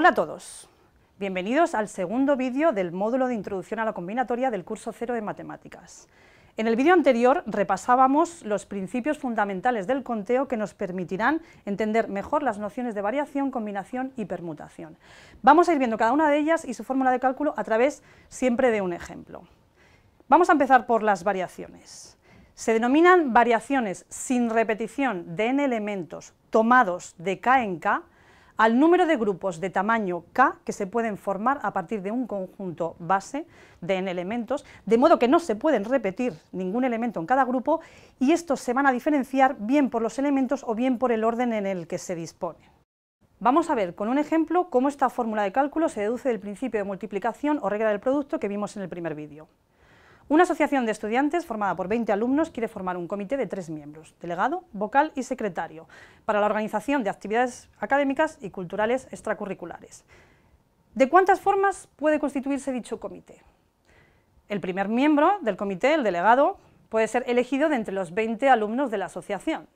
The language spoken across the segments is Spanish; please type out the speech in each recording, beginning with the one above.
Hola a todos, bienvenidos al segundo vídeo del módulo de introducción a la combinatoria del curso cero de matemáticas. En el vídeo anterior repasábamos los principios fundamentales del conteo que nos permitirán entender mejor las nociones de variación, combinación y permutación. Vamos a ir viendo cada una de ellas y su fórmula de cálculo a través siempre de un ejemplo. Vamos a empezar por las variaciones. Se denominan variaciones sin repetición de n elementos tomados de k en k al número de grupos de tamaño K que se pueden formar a partir de un conjunto base de n elementos, de modo que no se pueden repetir ningún elemento en cada grupo y estos se van a diferenciar bien por los elementos o bien por el orden en el que se dispone. Vamos a ver con un ejemplo cómo esta fórmula de cálculo se deduce del principio de multiplicación o regla del producto que vimos en el primer vídeo. Una asociación de estudiantes formada por 20 alumnos quiere formar un comité de tres miembros, delegado, vocal y secretario, para la organización de actividades académicas y culturales extracurriculares. ¿De cuántas formas puede constituirse dicho comité? El primer miembro del comité, el delegado, puede ser elegido de entre los 20 alumnos de la asociación.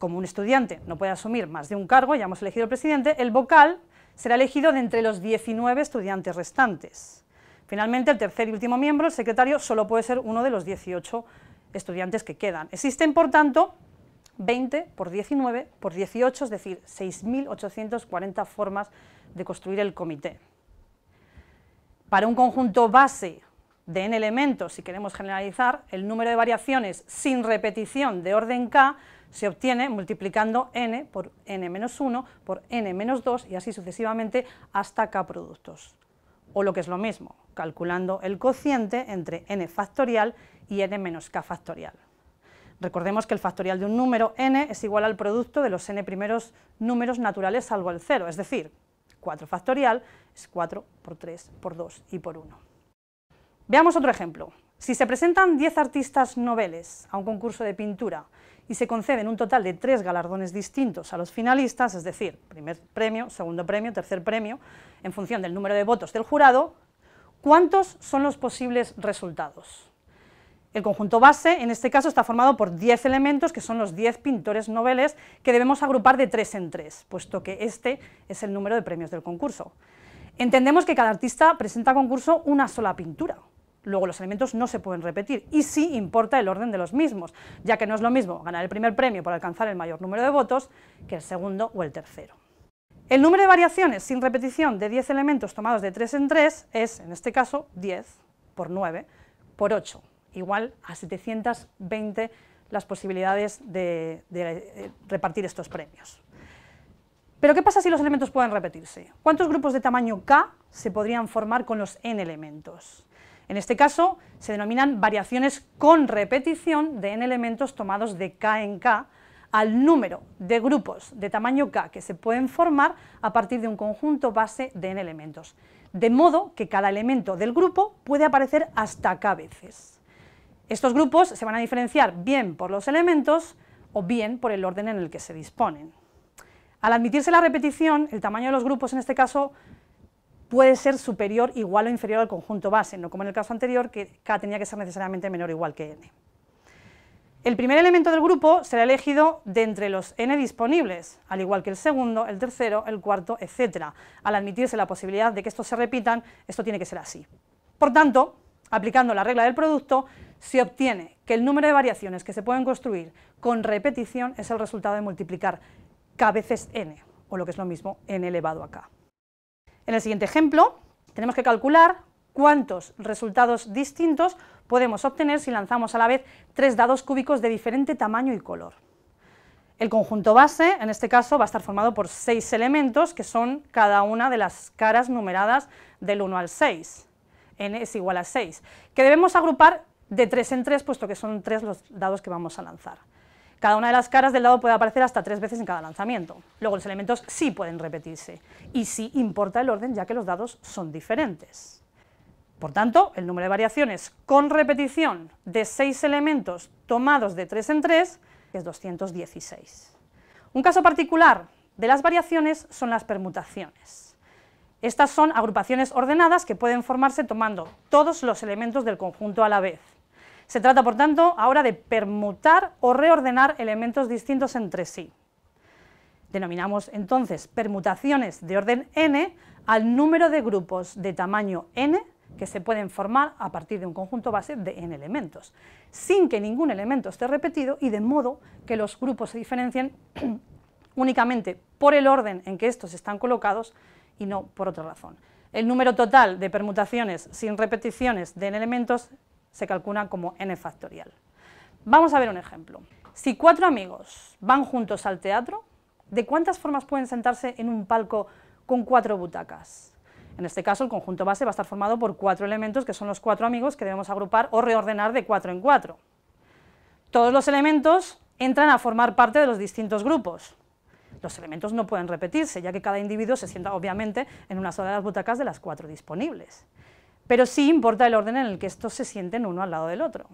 Como un estudiante no puede asumir más de un cargo, ya hemos elegido el presidente, el vocal será elegido de entre los 19 estudiantes restantes. Finalmente, el tercer y último miembro, el secretario, solo puede ser uno de los 18 estudiantes que quedan. Existen, por tanto, 20 por 19 por 18, es decir, 6.840 formas de construir el comité. Para un conjunto base de n elementos, si queremos generalizar, el número de variaciones sin repetición de orden k se obtiene multiplicando n por n-1 por n-2 y así sucesivamente hasta k productos, o lo que es lo mismo, calculando el cociente entre n factorial y n menos k factorial. Recordemos que el factorial de un número n es igual al producto de los n primeros números naturales salvo el 0, es decir, 4 factorial es 4 por 3, por 2 y por 1. Veamos otro ejemplo. Si se presentan 10 artistas noveles a un concurso de pintura y se conceden un total de 3 galardones distintos a los finalistas, es decir, primer premio, segundo premio, tercer premio, en función del número de votos del jurado, ¿Cuántos son los posibles resultados? El conjunto base, en este caso, está formado por 10 elementos, que son los 10 pintores noveles, que debemos agrupar de 3 en 3, puesto que este es el número de premios del concurso. Entendemos que cada artista presenta a concurso una sola pintura. Luego los elementos no se pueden repetir y sí importa el orden de los mismos, ya que no es lo mismo ganar el primer premio por alcanzar el mayor número de votos que el segundo o el tercero. El número de variaciones sin repetición de 10 elementos tomados de 3 en 3 es, en este caso, 10 por 9 por 8, igual a 720 las posibilidades de, eh, repartir estos premios. Pero ¿qué pasa si los elementos pueden repetirse? ¿Cuántos grupos de tamaño K se podrían formar con los n elementos? En este caso, se denominan variaciones con repetición de n elementos tomados de K en K, al número de grupos de tamaño K que se pueden formar a partir de un conjunto base de n elementos, de modo que cada elemento del grupo puede aparecer hasta K veces. Estos grupos se van a diferenciar bien por los elementos o bien por el orden en el que se disponen. Al admitirse la repetición, el tamaño de los grupos en este caso puede ser superior, igual o inferior al conjunto base, no como en el caso anterior que K tenía que ser necesariamente menor o igual que N. El primer elemento del grupo será elegido de entre los n disponibles, al igual que el segundo, el tercero, el cuarto, etc. Al admitirse la posibilidad de que estos se repitan, esto tiene que ser así. Por tanto, aplicando la regla del producto, se obtiene que el número de variaciones que se pueden construir con repetición es el resultado de multiplicar k veces n, o lo que es lo mismo, n elevado a k. En el siguiente ejemplo, tenemos que calcular cuántos resultados distintos podemos obtener si lanzamos a la vez tres dados cúbicos de diferente tamaño y color. El conjunto base, en este caso, va a estar formado por seis elementos que son cada una de las caras numeradas del 1 al 6. n es igual a 6, que debemos agrupar de tres en 3 puesto que son tres los dados que vamos a lanzar. Cada una de las caras del dado puede aparecer hasta tres veces en cada lanzamiento. Luego los elementos sí pueden repetirse, y sí importa el orden ya que los dados son diferentes. Por tanto, el número de variaciones con repetición de seis elementos tomados de 3 en 3 es 216. Un caso particular de las variaciones son las permutaciones. Estas son agrupaciones ordenadas que pueden formarse tomando todos los elementos del conjunto a la vez. Se trata, por tanto, ahora de permutar o reordenar elementos distintos entre sí. Denominamos entonces permutaciones de orden n al número de grupos de tamaño n que se pueden formar a partir de un conjunto base de n elementos, sin que ningún elemento esté repetido y de modo que los grupos se diferencien únicamente por el orden en que estos están colocados y no por otra razón. El número total de permutaciones sin repeticiones de n elementos se calcula como n factorial. Vamos a ver un ejemplo. Si cuatro amigos van juntos al teatro, ¿de cuántas formas pueden sentarse en un palco con cuatro butacas? En este caso, el conjunto base va a estar formado por cuatro elementos, que son los cuatro amigos que debemos agrupar o reordenar de cuatro en cuatro. Todos los elementos entran a formar parte de los distintos grupos. Los elementos no pueden repetirse, ya que cada individuo se sienta, obviamente, en una sola de las butacas de las cuatro disponibles. Pero sí importa el orden en el que estos se sienten uno al lado del otro.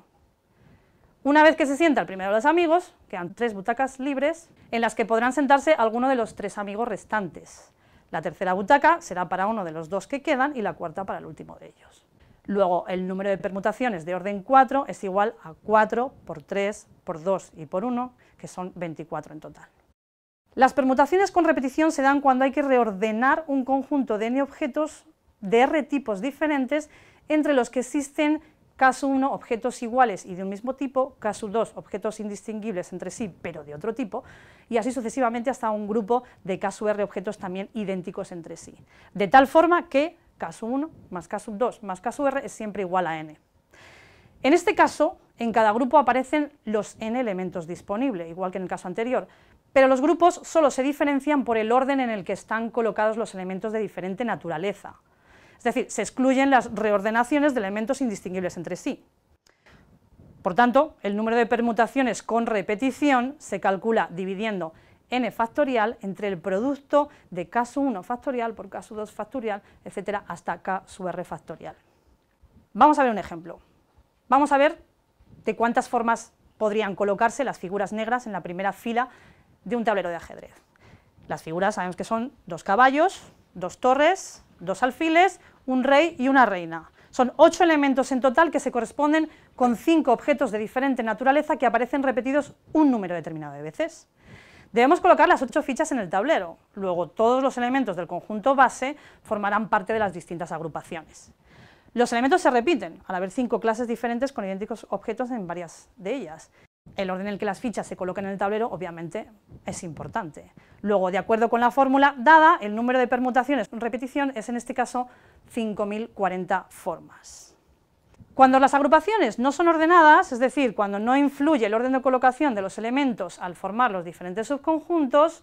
Una vez que se sienta el primero de los amigos, quedan tres butacas libres en las que podrán sentarse alguno de los tres amigos restantes. La tercera butaca será para uno de los dos que quedan y la cuarta para el último de ellos. Luego, el número de permutaciones de orden 4 es igual a 4 por 3, por 2 y por 1, que son 24 en total. Las permutaciones con repetición se dan cuando hay que reordenar un conjunto de n objetos de r tipos diferentes entre los que existen Caso 1, objetos iguales y de un mismo tipo. Caso 2, objetos indistinguibles entre sí, pero de otro tipo. Y así sucesivamente hasta un grupo de caso R, objetos también idénticos entre sí. De tal forma que caso 1 más caso 2 más caso R es siempre igual a n. En este caso, en cada grupo aparecen los n elementos disponibles, igual que en el caso anterior, pero los grupos solo se diferencian por el orden en el que están colocados los elementos de diferente naturaleza. Es decir, se excluyen las reordenaciones de elementos indistinguibles entre sí. Por tanto, el número de permutaciones con repetición se calcula dividiendo n factorial entre el producto de caso 1 factorial por caso 2 factorial, etcétera, hasta k sub r factorial. Vamos a ver un ejemplo. Vamos a ver de cuántas formas podrían colocarse las figuras negras en la primera fila de un tablero de ajedrez. Las figuras sabemos que son dos caballos, dos torres, dos alfiles, un rey y una reina. Son ocho elementos en total que se corresponden con cinco objetos de diferente naturaleza que aparecen repetidos un número determinado de veces. Debemos colocar las ocho fichas en el tablero, luego todos los elementos del conjunto base formarán parte de las distintas agrupaciones. Los elementos se repiten, al haber cinco clases diferentes con idénticos objetos en varias de ellas. El orden en el que las fichas se colocan en el tablero, obviamente, es importante. Luego, de acuerdo con la fórmula dada, el número de permutaciones, con repetición, es en este caso 5.040 formas. Cuando las agrupaciones no son ordenadas, es decir, cuando no influye el orden de colocación de los elementos al formar los diferentes subconjuntos,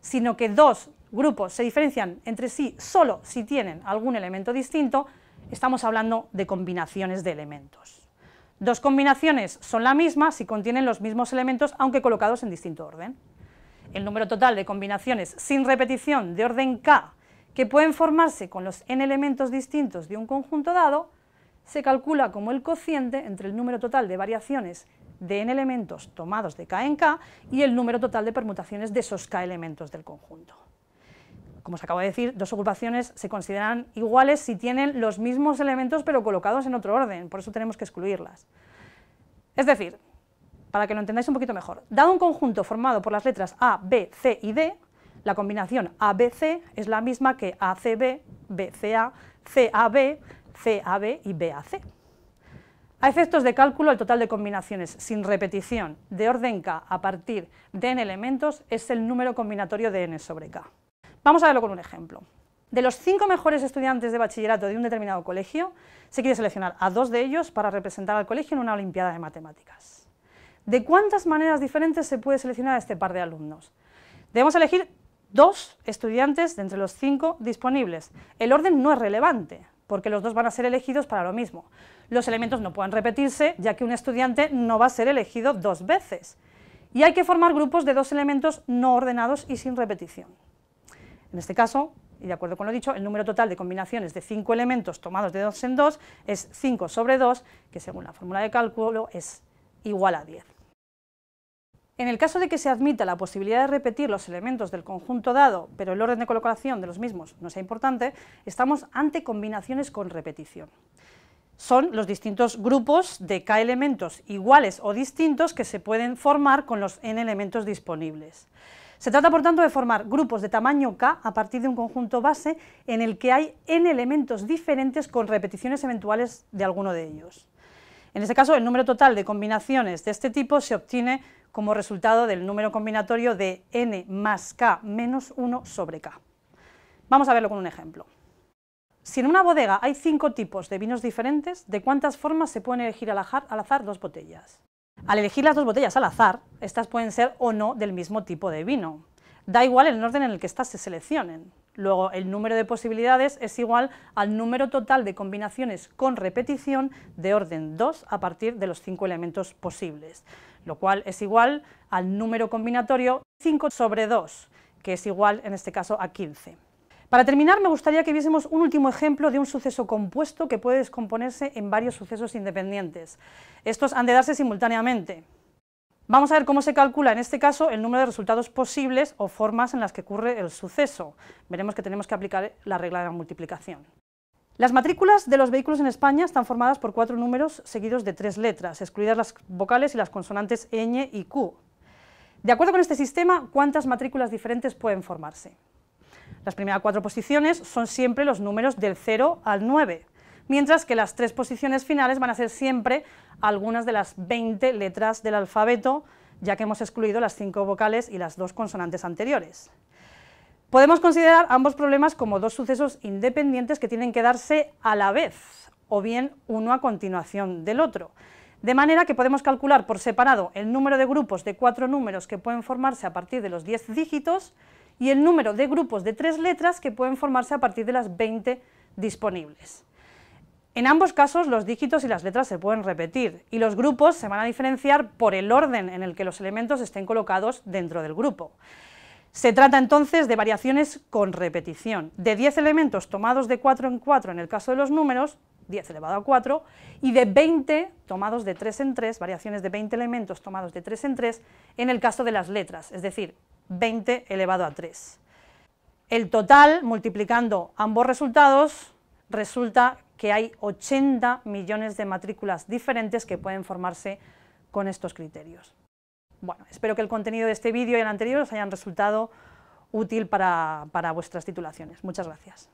sino que dos grupos se diferencian entre sí solo si tienen algún elemento distinto, estamos hablando de combinaciones de elementos. Dos combinaciones son la misma si contienen los mismos elementos, aunque colocados en distinto orden. El número total de combinaciones sin repetición de orden K que pueden formarse con los n elementos distintos de un conjunto dado, se calcula como el cociente entre el número total de variaciones de n elementos tomados de k en k y el número total de permutaciones de esos k elementos del conjunto. Como os acabo de decir, dos ocupaciones se consideran iguales si tienen los mismos elementos pero colocados en otro orden, por eso tenemos que excluirlas. Es decir, para que lo entendáis un poquito mejor, dado un conjunto formado por las letras A, B, C y D, la combinación ABC es la misma que ACB, BCA, CAB, CAB y BAC. A efectos de cálculo, el total de combinaciones sin repetición de orden k a partir de n elementos es el número combinatorio de n sobre k. Vamos a verlo con un ejemplo. De los cinco mejores estudiantes de bachillerato de un determinado colegio, se quiere seleccionar a dos de ellos para representar al colegio en una Olimpiada de Matemáticas. ¿De cuántas maneras diferentes se puede seleccionar a este par de alumnos? Debemos elegir dos estudiantes de entre los cinco disponibles. El orden no es relevante, porque los dos van a ser elegidos para lo mismo. Los elementos no pueden repetirse, ya que un estudiante no va a ser elegido dos veces. Y hay que formar grupos de dos elementos no ordenados y sin repetición. En este caso, y de acuerdo con lo dicho, el número total de combinaciones de cinco elementos tomados de dos en dos es 5 sobre 2, que según la fórmula de cálculo es igual a 10. En el caso de que se admita la posibilidad de repetir los elementos del conjunto dado, pero el orden de colocación de los mismos no sea importante, estamos ante combinaciones con repetición. Son los distintos grupos de k elementos iguales o distintos que se pueden formar con los n elementos disponibles. Se trata, por tanto, de formar grupos de tamaño k a partir de un conjunto base en el que hay n elementos diferentes con repeticiones eventuales de alguno de ellos. En este caso, el número total de combinaciones de este tipo se obtiene como resultado del número combinatorio de n más k menos 1 sobre k. Vamos a verlo con un ejemplo. Si en una bodega hay cinco tipos de vinos diferentes, ¿de cuántas formas se pueden elegir al azar, al azar dos botellas? Al elegir las dos botellas al azar, estas pueden ser o no del mismo tipo de vino. Da igual el orden en el que estas se seleccionen. Luego, el número de posibilidades es igual al número total de combinaciones con repetición de orden 2 a partir de los 5 elementos posibles, lo cual es igual al número combinatorio 5 sobre 2, que es igual en este caso a 15. Para terminar, me gustaría que viésemos un último ejemplo de un suceso compuesto que puede descomponerse en varios sucesos independientes. Estos han de darse simultáneamente, Vamos a ver cómo se calcula en este caso el número de resultados posibles o formas en las que ocurre el suceso. Veremos que tenemos que aplicar la regla de la multiplicación. Las matrículas de los vehículos en España están formadas por cuatro números seguidos de tres letras, excluidas las vocales y las consonantes ñ y q. De acuerdo con este sistema, ¿cuántas matrículas diferentes pueden formarse? Las primeras cuatro posiciones son siempre los números del 0 al 9 mientras que las tres posiciones finales van a ser siempre algunas de las 20 letras del alfabeto, ya que hemos excluido las cinco vocales y las dos consonantes anteriores. Podemos considerar ambos problemas como dos sucesos independientes que tienen que darse a la vez, o bien uno a continuación del otro. De manera que podemos calcular por separado el número de grupos de cuatro números que pueden formarse a partir de los 10 dígitos y el número de grupos de tres letras que pueden formarse a partir de las 20 disponibles. En ambos casos los dígitos y las letras se pueden repetir y los grupos se van a diferenciar por el orden en el que los elementos estén colocados dentro del grupo. Se trata entonces de variaciones con repetición, de 10 elementos tomados de 4 en 4 en el caso de los números, 10 elevado a 4, y de 20 tomados de 3 en 3, variaciones de 20 elementos tomados de 3 en 3 en el caso de las letras, es decir, 20 elevado a 3. El total, multiplicando ambos resultados, resulta que hay 80 millones de matrículas diferentes que pueden formarse con estos criterios. Bueno, espero que el contenido de este vídeo y el anterior os hayan resultado útil para, para vuestras titulaciones. Muchas gracias.